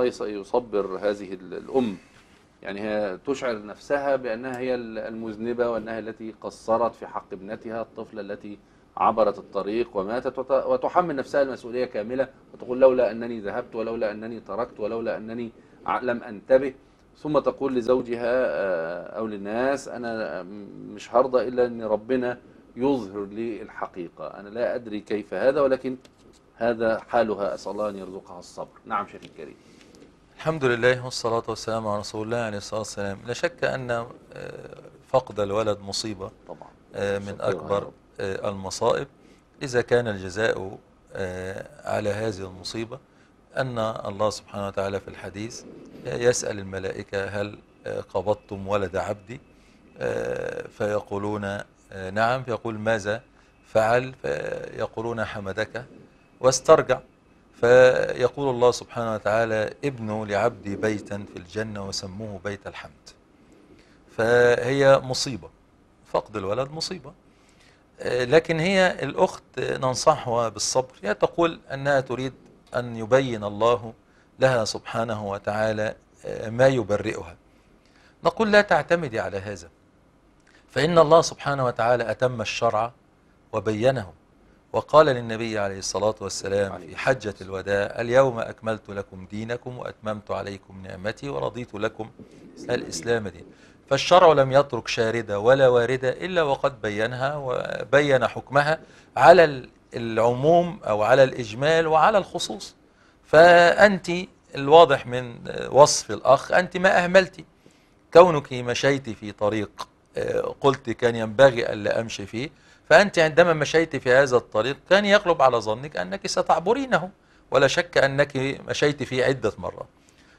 الله يصبر هذه الأم يعني هي تشعر نفسها بأنها هي المذنبة وأنها التي قصرت في حق ابنتها الطفلة التي عبرت الطريق وماتت وتحمل نفسها المسؤولية كاملة وتقول لولا أنني ذهبت ولولا أنني تركت ولولا أنني لم أنتبه ثم تقول لزوجها آه، أو للناس أنا مش هرضى إلا أن ربنا يظهر لي الحقيقة أنا لا أدري كيف هذا ولكن هذا حالها أسأل الله أن يرزقها الصبر نعم شيخ الكريم الحمد لله والصلاة والسلام على رسول الله عليه الصلاة والسلام لا شك أن آه، فقد الولد مصيبة آه، طبعا من أكبر آه، المصائب إذا كان الجزاء على هذه المصيبة أن الله سبحانه وتعالى في الحديث يسأل الملائكة هل قبضتم ولد عبدي فيقولون نعم فيقول ماذا فعل فيقولون حمدك واسترجع فيقول الله سبحانه وتعالى ابنوا لعبدي بيتا في الجنة وسموه بيت الحمد فهي مصيبة فقد الولد مصيبة لكن هي الأخت ننصحها بالصبر هي تقول أنها تريد أن يبين الله لها سبحانه وتعالى آه، ما يبرئها نقول لا تعتمدي على هذا فإن الله سبحانه وتعالى أتم الشرع وبينه وقال للنبي عليه الصلاة والسلام في حجة الوداع اليوم أكملت لكم دينكم وأتممت عليكم نعمتي ورضيت لكم الإسلام دين فالشرع لم يترك شاردة ولا واردة إلا وقد بينها وبين حكمها على العموم أو على الإجمال وعلى الخصوص فأنت الواضح من وصف الأخ أنت ما أهملتِ كونك مشيت في طريق آه، قلت كان ينبغي ألا أمشي فيه فأنت عندما مشيت في هذا الطريق كان يغلب على ظنك أنك ستعبرينه ولا شك أنك مشيت فيه عدة مرات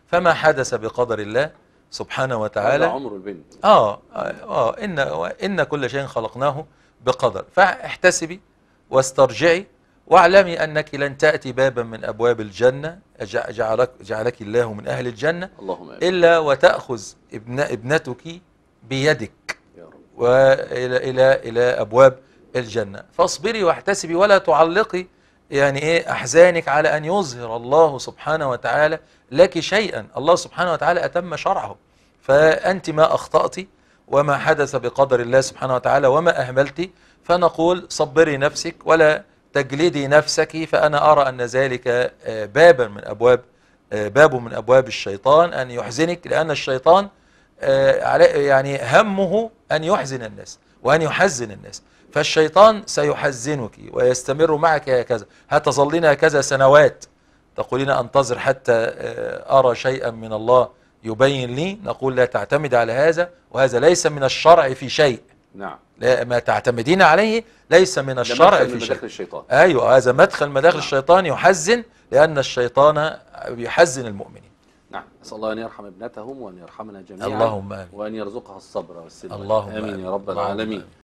فما حدث بقدر الله سبحانه وتعالى عمر البنت آه, آه إن, إن كل شيء خلقناه بقدر فاحتسبي واسترجعي واعلمي أنك لن تأتي بابا من أبواب الجنة جعلك, جعلك الله من أهل الجنة اللهم إلا وتأخذ ابن ابنتك بيدك وإلى إلى إلى أبواب الجنة فاصبري واحتسبي ولا تعلقي يعني إيه أحزانك على أن يظهر الله سبحانه وتعالى لك شيئا الله سبحانه وتعالى أتم شرعه فأنت ما أخطأت وما حدث بقدر الله سبحانه وتعالى وما أهملت فنقول صبري نفسك ولا تجلدي نفسك فأنا أرى أن ذلك آه، بابا من أبواب آه، باب من أبواب الشيطان أن يحزنك لأن الشيطان آه، يعني همه أن يحزن الناس وأن يحزن الناس فالشيطان سيحزنك ويستمر معك هكذا هتظلين هكذا سنوات تقولين أنتظر حتى آه، أرى شيئا من الله يبين لي نقول لا تعتمد على هذا وهذا ليس من الشرع في شيء نعم لا ما تعتمدين عليه ليس من الشرع في شيء الشيطان. ايوه هذا مدخل مداخل نعم. الشيطان يحزن لان الشيطان يحزن المؤمنين نعم أسأل الله أن يرحم ابنتهم وأن يرحمنا جميعا اللهم وأن يرزقها الصبر والسلام اللهم آمين يا رب العالمين